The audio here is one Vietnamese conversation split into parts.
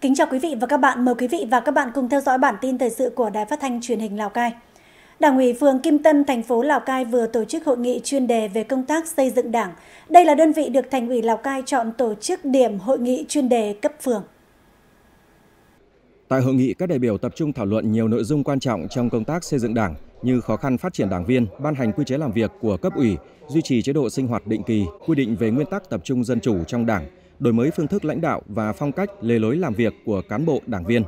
Kính chào quý vị và các bạn, mời quý vị và các bạn cùng theo dõi bản tin thời sự của Đài Phát thanh Truyền hình Lào Cai. Đảng ủy phường Kim Tân, thành phố Lào Cai vừa tổ chức hội nghị chuyên đề về công tác xây dựng Đảng. Đây là đơn vị được thành ủy Lào Cai chọn tổ chức điểm hội nghị chuyên đề cấp phường. Tại hội nghị, các đại biểu tập trung thảo luận nhiều nội dung quan trọng trong công tác xây dựng Đảng như khó khăn phát triển đảng viên, ban hành quy chế làm việc của cấp ủy, duy trì chế độ sinh hoạt định kỳ, quy định về nguyên tắc tập trung dân chủ trong Đảng, đổi mới phương thức lãnh đạo và phong cách lề lối làm việc của cán bộ đảng viên.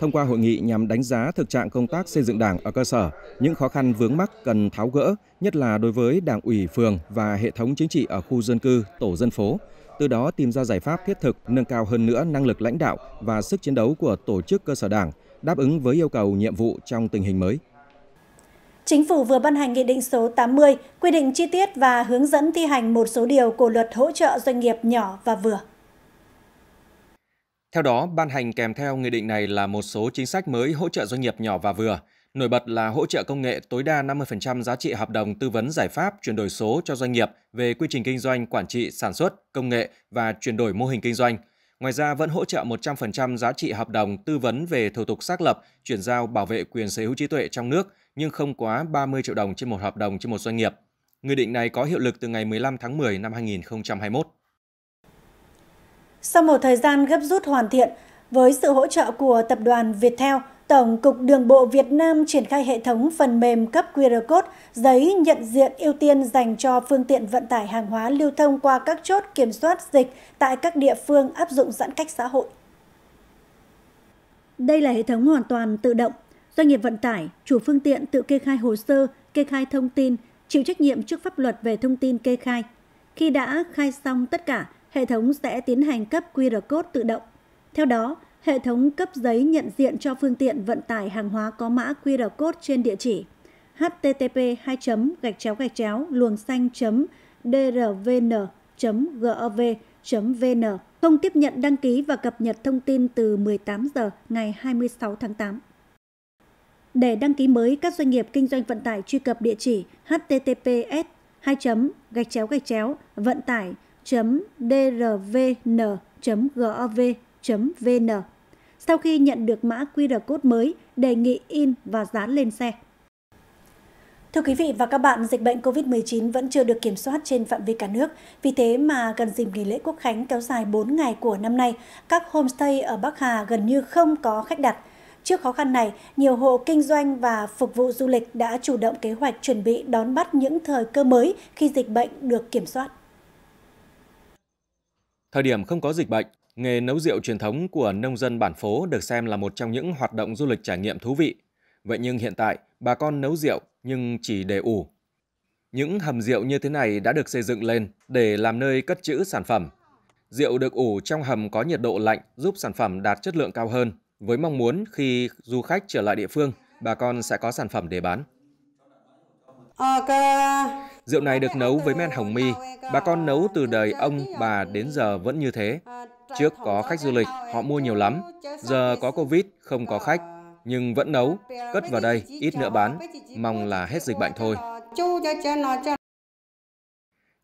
Thông qua hội nghị nhằm đánh giá thực trạng công tác xây dựng đảng ở cơ sở, những khó khăn vướng mắc cần tháo gỡ, nhất là đối với đảng ủy phường và hệ thống chính trị ở khu dân cư, tổ dân phố, từ đó tìm ra giải pháp thiết thực nâng cao hơn nữa năng lực lãnh đạo và sức chiến đấu của tổ chức cơ sở đảng, đáp ứng với yêu cầu nhiệm vụ trong tình hình mới. Chính phủ vừa ban hành Nghị định số 80 quy định chi tiết và hướng dẫn thi hành một số điều của luật hỗ trợ doanh nghiệp nhỏ và vừa. Theo đó, ban hành kèm theo nghị định này là một số chính sách mới hỗ trợ doanh nghiệp nhỏ và vừa. Nổi bật là hỗ trợ công nghệ tối đa 50% giá trị hợp đồng tư vấn giải pháp chuyển đổi số cho doanh nghiệp về quy trình kinh doanh, quản trị, sản xuất, công nghệ và chuyển đổi mô hình kinh doanh. Ngoài ra vẫn hỗ trợ 100% giá trị hợp đồng tư vấn về thủ tục xác lập, chuyển giao bảo vệ quyền sở hữu trí tuệ trong nước nhưng không quá 30 triệu đồng trên một hợp đồng trên một doanh nghiệp. Nghị định này có hiệu lực từ ngày 15 tháng 10 năm 2021. Sau một thời gian gấp rút hoàn thiện, với sự hỗ trợ của tập đoàn Viettel, Tổng cục Đường bộ Việt Nam triển khai hệ thống phần mềm cấp QR code, giấy nhận diện ưu tiên dành cho phương tiện vận tải hàng hóa lưu thông qua các chốt kiểm soát dịch tại các địa phương áp dụng giãn cách xã hội. Đây là hệ thống hoàn toàn tự động, Doanh nghiệp vận tải, chủ phương tiện tự kê khai hồ sơ, kê khai thông tin, chịu trách nhiệm trước pháp luật về thông tin kê khai. Khi đã khai xong tất cả, hệ thống sẽ tiến hành cấp QR code tự động. Theo đó, hệ thống cấp giấy nhận diện cho phương tiện vận tải hàng hóa có mã QR code trên địa chỉ http 2 gạch chéo gạch chéo luồng xanh drvn gov vn không tiếp nhận đăng ký và cập nhật thông tin từ 18 giờ ngày 26 tháng 8. Để đăng ký mới, các doanh nghiệp kinh doanh vận tải truy cập địa chỉ https 2 gạch chéo gạch chéo vận tải drvn gov vn sau khi nhận được mã QR code mới, đề nghị in và dán lên xe. Thưa quý vị và các bạn, dịch bệnh COVID-19 vẫn chưa được kiểm soát trên phạm vi cả nước. Vì thế mà gần dịp nghỉ lễ quốc khánh kéo dài 4 ngày của năm nay, các homestay ở Bắc Hà gần như không có khách đặt – Trước khó khăn này, nhiều hộ kinh doanh và phục vụ du lịch đã chủ động kế hoạch chuẩn bị đón bắt những thời cơ mới khi dịch bệnh được kiểm soát. Thời điểm không có dịch bệnh, nghề nấu rượu truyền thống của nông dân bản phố được xem là một trong những hoạt động du lịch trải nghiệm thú vị. Vậy nhưng hiện tại, bà con nấu rượu nhưng chỉ để ủ. Những hầm rượu như thế này đã được xây dựng lên để làm nơi cất trữ sản phẩm. Rượu được ủ trong hầm có nhiệt độ lạnh giúp sản phẩm đạt chất lượng cao hơn, với mong muốn khi du khách trở lại địa phương, bà con sẽ có sản phẩm để bán. Ờ, Rượu này được nấu với men hồng mi, bà con nấu từ đời ông bà đến giờ vẫn như thế. Trước có khách du lịch, họ mua nhiều lắm, giờ có Covid, không có khách, nhưng vẫn nấu, cất vào đây, ít nữa bán, mong là hết dịch bệnh thôi.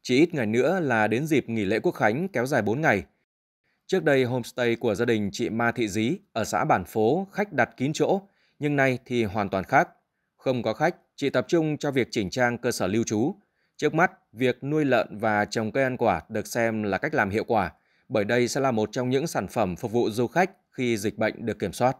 Chỉ ít ngày nữa là đến dịp nghỉ lễ quốc khánh kéo dài 4 ngày, Trước đây homestay của gia đình chị Ma Thị Dí ở xã Bản Phố khách đặt kín chỗ, nhưng nay thì hoàn toàn khác. Không có khách, chị tập trung cho việc chỉnh trang cơ sở lưu trú. Trước mắt, việc nuôi lợn và trồng cây ăn quả được xem là cách làm hiệu quả, bởi đây sẽ là một trong những sản phẩm phục vụ du khách khi dịch bệnh được kiểm soát.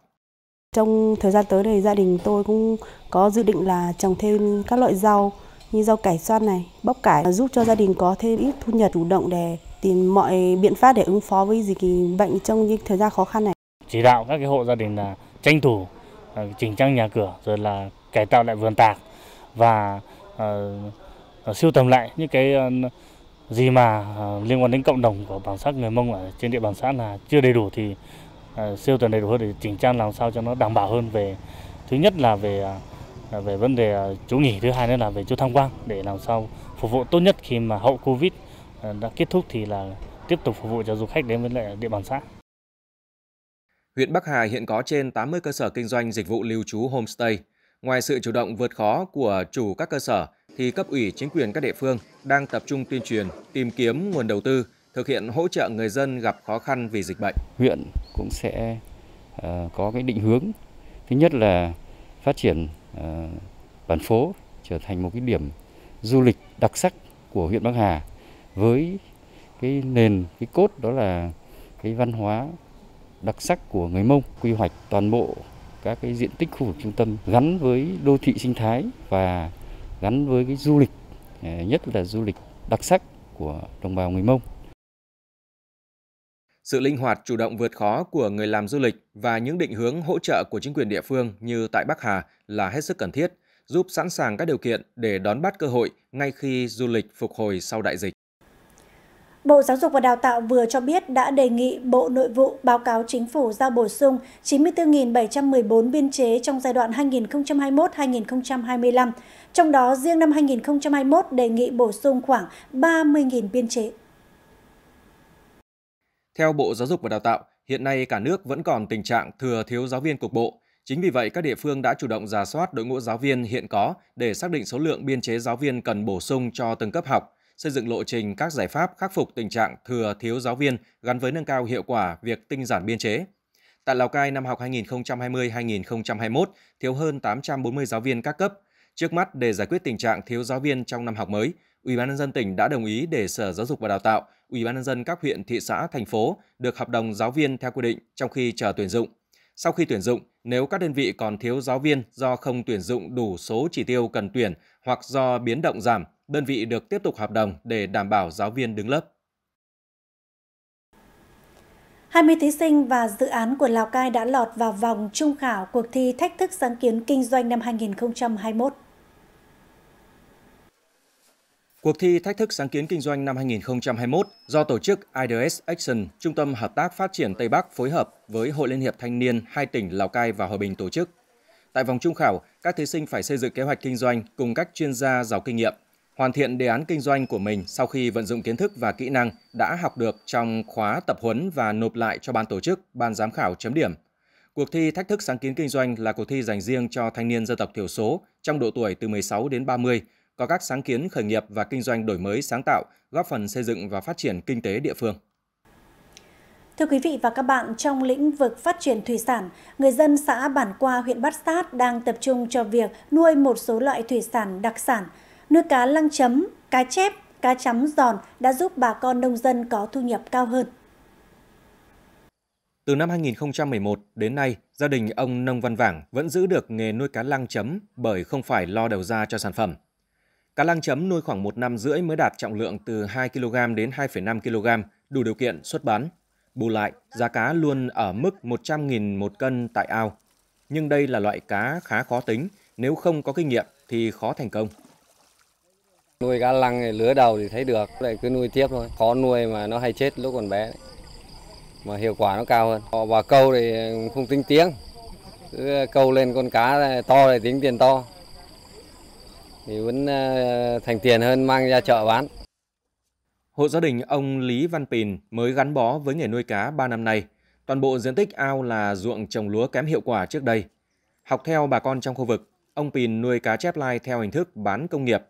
Trong thời gian tới thì gia đình tôi cũng có dự định là trồng thêm các loại rau như rau cải xoan này, bắp cải giúp cho gia đình có thêm ít thu nhập chủ động để tìm mọi biện pháp để ứng phó với dịch bệnh trong những thời gian khó khăn này. Chỉ đạo các cái hộ gia đình là tranh thủ ờ, chỉnh trang nhà cửa rồi là cải tạo lại vườn tạc và uh, ờ, siêu tầm lại những cái uh, gì mà uh, liên quan đến cộng đồng của bản sắc người Mông ở trên địa bàn xã là chưa đầy đủ thì uh, siêu tầm đầy đủ hơn để chỉnh trang làm sao cho nó đảm bảo hơn về thứ nhất là về uh, về vấn đề uh, chú nghỉ thứ hai nữa là về chú tham quan để làm sao phục vụ tốt nhất khi mà hậu Covid Ờ, đã kết thúc thì là tiếp tục phục vụ cho du khách đến với lại địa bàn xã. Huyện Bắc Hà hiện có trên 80 cơ sở kinh doanh dịch vụ lưu trú homestay. Ngoài sự chủ động vượt khó của chủ các cơ sở, thì cấp ủy chính quyền các địa phương đang tập trung tuyên truyền, tìm kiếm nguồn đầu tư, thực hiện hỗ trợ người dân gặp khó khăn vì dịch bệnh. Huyện cũng sẽ uh, có cái định hướng. Thứ nhất là phát triển uh, bản phố trở thành một cái điểm du lịch đặc sắc của huyện Bắc Hà với cái nền cái cốt đó là cái văn hóa đặc sắc của người Mông quy hoạch toàn bộ các cái diện tích khu vực trung tâm gắn với đô thị sinh thái và gắn với cái du lịch à, nhất là du lịch đặc sắc của đồng bào người Mông. Sự linh hoạt chủ động vượt khó của người làm du lịch và những định hướng hỗ trợ của chính quyền địa phương như tại Bắc Hà là hết sức cần thiết, giúp sẵn sàng các điều kiện để đón bắt cơ hội ngay khi du lịch phục hồi sau đại dịch. Bộ Giáo dục và Đào tạo vừa cho biết đã đề nghị Bộ Nội vụ báo cáo chính phủ giao bổ sung 94.714 biên chế trong giai đoạn 2021-2025, trong đó riêng năm 2021 đề nghị bổ sung khoảng 30.000 biên chế. Theo Bộ Giáo dục và Đào tạo, hiện nay cả nước vẫn còn tình trạng thừa thiếu giáo viên cục bộ. Chính vì vậy, các địa phương đã chủ động giả soát đội ngũ giáo viên hiện có để xác định số lượng biên chế giáo viên cần bổ sung cho từng cấp học xây dựng lộ trình các giải pháp khắc phục tình trạng thừa thiếu giáo viên gắn với nâng cao hiệu quả việc tinh giản biên chế. Tại Lào Cai năm học 2020-2021 thiếu hơn 840 giáo viên các cấp. Trước mắt để giải quyết tình trạng thiếu giáo viên trong năm học mới, Ủy ban nhân dân tỉnh đã đồng ý để Sở Giáo dục và Đào tạo, Ủy ban nhân dân các huyện, thị xã, thành phố được hợp đồng giáo viên theo quy định trong khi chờ tuyển dụng. Sau khi tuyển dụng, nếu các đơn vị còn thiếu giáo viên do không tuyển dụng đủ số chỉ tiêu cần tuyển hoặc do biến động giảm, đơn vị được tiếp tục hợp đồng để đảm bảo giáo viên đứng lớp. 20 thí sinh và dự án của Lào Cai đã lọt vào vòng trung khảo cuộc thi Thách thức sáng kiến kinh doanh năm 2021. Cuộc thi Thách thức sáng kiến kinh doanh năm 2021 do tổ chức IDS Action, Trung tâm Hợp tác Phát triển Tây Bắc phối hợp với Hội Liên hiệp Thanh niên hai tỉnh Lào Cai và Hòa Bình tổ chức. Tại vòng trung khảo, các thí sinh phải xây dựng kế hoạch kinh doanh cùng các chuyên gia giàu kinh nghiệm, hoàn thiện đề án kinh doanh của mình sau khi vận dụng kiến thức và kỹ năng đã học được trong khóa tập huấn và nộp lại cho ban tổ chức, ban giám khảo chấm điểm. Cuộc thi Thách thức sáng kiến kinh doanh là cuộc thi dành riêng cho thanh niên dân tộc thiểu số trong độ tuổi từ 16 đến 30 có các sáng kiến khởi nghiệp và kinh doanh đổi mới sáng tạo, góp phần xây dựng và phát triển kinh tế địa phương. Thưa quý vị và các bạn, trong lĩnh vực phát triển thủy sản, người dân xã Bản Qua, huyện Bát Sát đang tập trung cho việc nuôi một số loại thủy sản đặc sản. Nuôi cá lăng chấm, cá chép, cá chấm giòn đã giúp bà con nông dân có thu nhập cao hơn. Từ năm 2011 đến nay, gia đình ông Nông Văn Vảng vẫn giữ được nghề nuôi cá lăng chấm bởi không phải lo đầu ra cho sản phẩm. Cá lăng chấm nuôi khoảng 1 năm rưỡi mới đạt trọng lượng từ 2 kg đến 2,5 kg, đủ điều kiện xuất bán. Bù lại, giá cá luôn ở mức 100.000 một cân tại ao. Nhưng đây là loại cá khá khó tính, nếu không có kinh nghiệm thì khó thành công. Nuôi cá lăng thì lứa đầu thì thấy được, lại cứ nuôi tiếp thôi. Khó nuôi mà nó hay chết lúc còn bé. Đấy. Mà hiệu quả nó cao hơn. Họ bà câu thì không tính tiếng, cứ câu lên con cá to thì tính tiền to thì vẫn ờ, thành tiền hơn mang ra chợ bán. Hộ gia đình ông Lý Văn Pìn mới gắn bó với nghề nuôi cá 3 năm nay. Toàn bộ diện tích ao là ruộng trồng lúa kém hiệu quả trước đây. Học theo bà con trong khu vực, ông Pìn nuôi cá chép lai theo hình thức bán công nghiệp.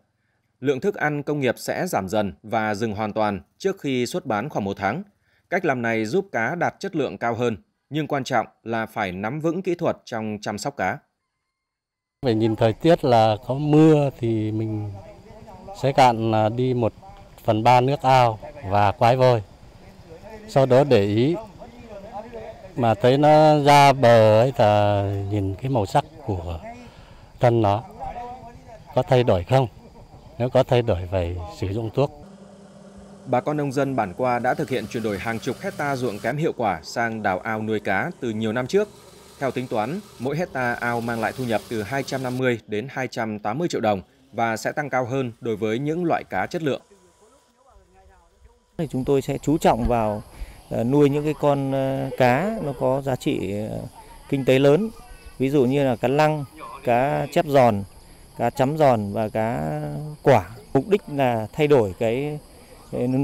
Lượng thức ăn công nghiệp sẽ giảm dần và dừng hoàn toàn trước khi xuất bán khoảng một tháng. Cách làm này giúp cá đạt chất lượng cao hơn, nhưng quan trọng là phải nắm vững kỹ thuật trong chăm sóc cá. Phải nhìn thời tiết là có mưa thì mình sẽ cạn à, đi một phần ba nước ao và quái vôi. Sau đó để ý mà thấy nó ra bờ ấy là nhìn cái màu sắc của thân nó có thay đổi không? Nếu có thay đổi phải sử dụng thuốc. Bà con nông dân bản qua đã thực hiện chuyển đổi hàng chục hecta ruộng kém hiệu quả sang đào ao nuôi cá từ nhiều năm trước theo tính toán, mỗi hecta ao mang lại thu nhập từ 250 đến 280 triệu đồng và sẽ tăng cao hơn đối với những loại cá chất lượng. Chúng tôi sẽ chú trọng vào ờ, nuôi những cái con ờ, cá nó có giá trị ờ, kinh tế lớn, ví dụ như là cá lăng, cá chép giòn, cá chấm giòn và cá quả. Mục đích là thay đổi cái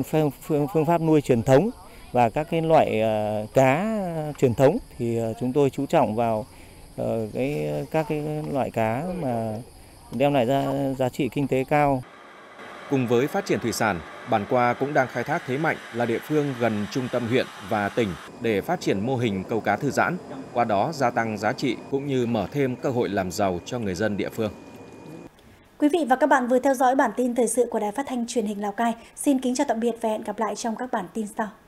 phương, phương pháp nuôi truyền thống và các cái loại ờ, cá truyền thống thì ờ, chúng tôi chú trọng vào ờ, cái các cái loại cá mà đem lại ra giá trị kinh tế cao. Cùng với phát triển thủy sản, Bản Qua cũng đang khai thác thế mạnh là địa phương gần trung tâm huyện và tỉnh để phát triển mô hình câu cá thư giãn, qua đó gia tăng giá trị cũng như mở thêm cơ hội làm giàu cho người dân địa phương. Quý vị và các bạn vừa theo dõi bản tin thời sự của Đài Phát thanh Truyền hình Lào Cai. Xin kính chào tạm biệt và hẹn gặp lại trong các bản tin sau.